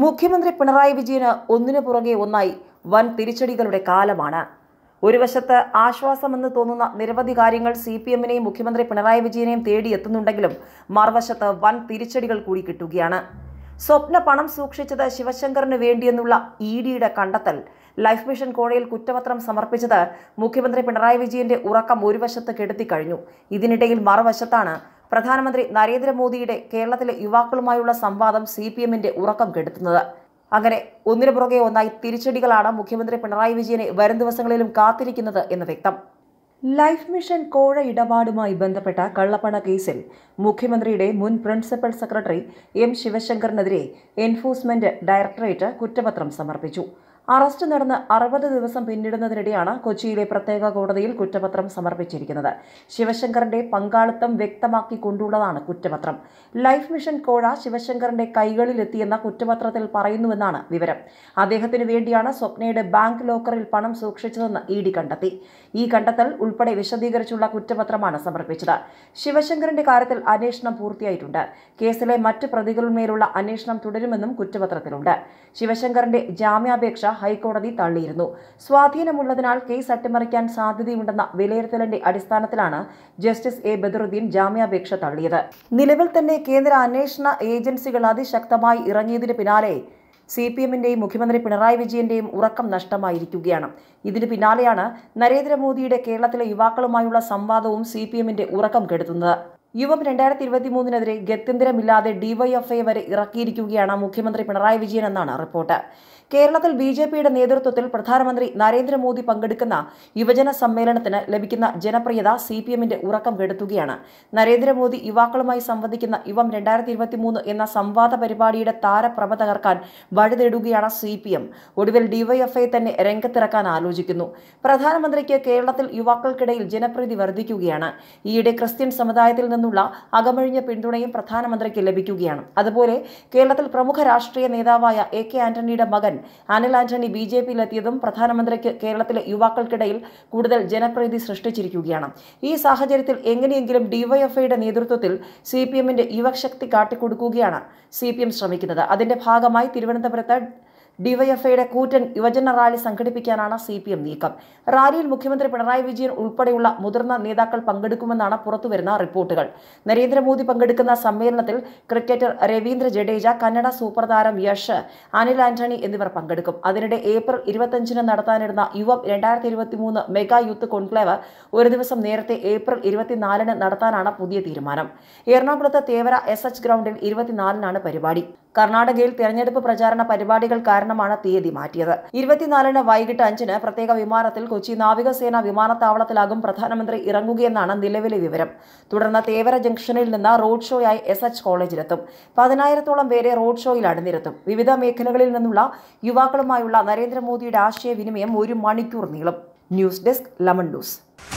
മുഖ്യമന്ത്രി പിണറായി വിജയന് ഒന്നിനു പുറകെ ഒന്നായി വൻ തിരിച്ചടികളുടെ കാലമാണ് ഒരു വശത്ത് ആശ്വാസമെന്ന് തോന്നുന്ന നിരവധി കാര്യങ്ങൾ സി പി എമ്മിനെയും മുഖ്യമന്ത്രി പിണറായി വിജയനെയും തേടി എത്തുന്നുണ്ടെങ്കിലും മറുവശത്ത് വൻ തിരിച്ചടികൾ കൂടി കിട്ടുകയാണ് സ്വപ്ന പണം സൂക്ഷിച്ചത് ശിവശങ്കറിന് വേണ്ടിയെന്നുള്ള ഇ ഡിയുടെ കണ്ടെത്തൽ ലൈഫ് മിഷൻ കോഴയിൽ കുറ്റപത്രം സമർപ്പിച്ചത് മുഖ്യമന്ത്രി പിണറായി വിജയന്റെ ഉറക്കം ഒരു വശത്ത് കെടുത്തി കഴിഞ്ഞു ഇതിനിടയിൽ മറുവശത്താണ് പ്രധാനമന്ത്രി നരേന്ദ്രമോദിയുടെ കേരളത്തിലെ യുവാക്കളുമായുള്ള സംവാദം സി പി എമ്മിന്റെ ഉറക്കം കെടുത്തുന്നത് അങ്ങനെ ഒന്നിനു പുറകെ ഒന്നായി തിരിച്ചടികളാണ് മുഖ്യമന്ത്രി പിണറായി വിജയനെ വരും ദിവസങ്ങളിലും കാത്തിരിക്കുന്നത് എന്ന് വ്യക്തം ലൈഫ് മിഷൻ കോഴ ഇടപാടുമായി ബന്ധപ്പെട്ട കള്ളപ്പണ കേസിൽ മുഖ്യമന്ത്രിയുടെ മുൻ പ്രിൻസിപ്പൽ സെക്രട്ടറി എം ശിവശങ്കറിനെതിരെ എൻഫോഴ്സ്മെന്റ് ഡയറക്ടറേറ്റ് കുറ്റപത്രം സമർപ്പിച്ചു അറസ്റ്റ് നടന്ന് അറുപത് ദിവസം പിന്നിടുന്നതിനിടെയാണ് കൊച്ചിയിലെ പ്രത്യേക കോടതിയിൽ കുറ്റപത്രം സമർപ്പിച്ചിരിക്കുന്നത് ശിവശങ്കറിന്റെ പങ്കാളിത്തം വ്യക്തമാക്കി കൊണ്ടുള്ളതാണ് കുറ്റപത്രം ലൈഫ് മിഷൻ കോഴ ശിവശങ്കറിന്റെ കൈകളിലെത്തിയെന്ന കുറ്റപത്രത്തിൽ പറയുന്നുവെന്നാണ് വിവരം അദ്ദേഹത്തിനു വേണ്ടിയാണ് സ്വപ്നയുടെ ബാങ്ക് ലോക്കറിൽ പണം സൂക്ഷിച്ചതെന്ന് ഇ ഡി കണ്ടെത്തി ഈ കണ്ടെത്തൽ ഉൾപ്പെടെ വിശദീകരിച്ചുള്ള കുറ്റപത്രമാണ് സമർപ്പിച്ചത് ശിവശങ്കറിന്റെ കാര്യത്തിൽ അന്വേഷണം പൂർത്തിയായിട്ടുണ്ട് കേസിലെ മറ്റ് പ്രതികളുമേലുള്ള അന്വേഷണം തുടരുമെന്നും കുറ്റപത്രത്തിലുണ്ട് ശിവശങ്കറിന്റെ ജാമ്യാപേക്ഷ ഹൈക്കോടതി തള്ളിയിരുന്നു സ്വാധീനമുള്ളതിനാൽ കേസ് അട്ടിമറിക്കാൻ സാധ്യതയുണ്ടെന്ന വിലയിരുത്തലിന്റെ അടിസ്ഥാനത്തിലാണ് ജസ്റ്റിസ് എ ബദറുദ്ദീൻ ജാമ്യാപേക്ഷ തള്ളിയത് നിലവിൽ തന്നെ കേന്ദ്ര അന്വേഷണ ഏജൻസികൾ അതിശക്തമായി ഇറങ്ങിയതിന് പിന്നാലെ സി പി എമ്മിൻ്റെയും മുഖ്യമന്ത്രി പിണറായി വിജയന്റെയും ഉറക്കം നഷ്ടമായിരിക്കുകയാണ് ഇതിന് പിന്നാലെയാണ് നരേന്ദ്രമോദിയുടെ കേരളത്തിലെ യുവാക്കളുമായുള്ള സംവാദവും സി പി എമ്മിൻ്റെ ഉറക്കം കെടുത്തുന്നത് യുവം രണ്ടായിരത്തി ഇരുപത്തി മൂന്നിനെതിരെ ഗത്യന്തരമില്ലാതെ ഡിവൈഎഫ്ഐ വരെ ഇറക്കിയിരിക്കുകയാണ് മുഖ്യമന്ത്രി പിണറായി വിജയൻ എന്നാണ് റിപ്പോർട്ട് കേരളത്തിൽ ബി ജെ പിയുടെ നേതൃത്വത്തിൽ പ്രധാനമന്ത്രി നരേന്ദ്രമോദി പങ്കെടുക്കുന്ന യുവജന സമ്മേളനത്തിന് ലഭിക്കുന്ന ജനപ്രിയത സി പി എമ്മിന്റെ ഉറക്കം കെടുത്തുകയാണ് നരേന്ദ്രമോദി യുവാക്കളുമായി സംവദിക്കുന്ന യുവം രണ്ടായിരത്തി ഇരുപത്തി മൂന്ന് എന്ന സംവാദ പരിപാടിയുടെ താരപ്രഭ തകർക്കാൻ സി പി എം ഒടുവിൽ ഡിവൈഎഫ്ഐ തന്നെ രംഗത്തിറക്കാൻ ആലോചിക്കുന്നു പ്രധാനമന്ത്രിക്ക് കേരളത്തിൽ യുവാക്കൾക്കിടയിൽ ജനപ്രീതി വർദ്ധിക്കുകയാണ് ഈയിടെ ക്രിസ്ത്യൻ സമുദായത്തിൽ നിന്ന് നിന്നുള്ള അകമഴിഞ്ഞ പിന്തുണയും പ്രധാനമന്ത്രിക്ക് ലഭിക്കുകയാണ് അതുപോലെ കേരളത്തിൽ പ്രമുഖ രാഷ്ട്രീയ നേതാവായ എ കെ ആന്റണിയുടെ മകൻ അനിൽ ആന്റണി ബി ജെ പിയിലെത്തിയതും പ്രധാനമന്ത്രിക്ക് കേരളത്തിലെ യുവാക്കൾക്കിടയിൽ കൂടുതൽ ജനപ്രീതി സൃഷ്ടിച്ചിരിക്കുകയാണ് ഈ സാഹചര്യത്തിൽ എങ്ങനെയെങ്കിലും ഡിവൈഎഫ്ഐയുടെ നേതൃത്വത്തിൽ സി പി എമ്മിന്റെ യുവശക്തി കാട്ടിക്കൊടുക്കുകയാണ് സി പി എം ശ്രമിക്കുന്നത് അതിന്റെ ഭാഗമായി തിരുവനന്തപുരത്ത് ഡിവൈഎഫ്ഐയുടെ കൂറ്റൻ യുവജന റാലി സംഘടിപ്പിക്കാനാണ് സി പി എം നീക്കം റാലിയിൽ മുഖ്യമന്ത്രി പിണറായി വിജയൻ ഉൾപ്പെടെയുള്ള മുതിർന്ന നേതാക്കൾ പങ്കെടുക്കുമെന്നാണ് പുറത്തുവരുന്ന റിപ്പോർട്ടുകൾ നരേന്ദ്രമോദി പങ്കെടുക്കുന്ന സമ്മേളനത്തിൽ ക്രിക്കറ്റർ രവീന്ദ്ര ജഡേജ കന്നഡ സൂപ്പർ താരം യഷ് അനിൽ ആന്റണി എന്നിവർ പങ്കെടുക്കും അതിനിടെ ഏപ്രിൽ ഇരുപത്തിയഞ്ചിന് നടത്താനിരുന്ന യുവം രണ്ടായിരത്തി ഇരുപത്തി മൂന്ന് മെഗാ യൂത്ത് കോൺക്ലേവ് ഒരു ദിവസം നേരത്തെ ഏപ്രിൽ ഇരുപത്തിനാലിന് നടത്താനാണ് പുതിയ തീരുമാനം എറണാകുളത്ത് തേവര എസ് എച്ച് ഗ്രൗണ്ടിൽ ഇരുപത്തിനാലിനാണ് പരിപാടി കർണാടകയിൽ തെരഞ്ഞെടുപ്പ് പ്രചാരണ പരിപാടികൾ കാരണമാണ് തീയതി മാറ്റിയത് ഇരുപത്തിനാലിന് വൈകിട്ട് അഞ്ചിന് പ്രത്യേക വിമാനത്തിൽ കൊച്ചി നാവികസേന വിമാനത്താവളത്തിലാകും പ്രധാനമന്ത്രി ഇറങ്ങുകയെന്നാണ് നിലവിലെ വിവരം തുടർന്ന് തേവര ജംഗ്ഷനിൽ നിന്ന് റോഡ് ഷോയായി എസ് എച്ച് കോളേജിലെത്തും പതിനായിരത്തോളം പേരെ റോഡ് ഷോയിൽ അണിനിരത്തും വിവിധ മേഖലകളിൽ നിന്നുള്ള യുവാക്കളുമായുള്ള നരേന്ദ്രമോദിയുടെ ആശയവിനിമയം ഒരു മണിക്കൂർ നീളും ന്യൂസ് ഡെസ്ക് ലമൺ ന്യൂസ്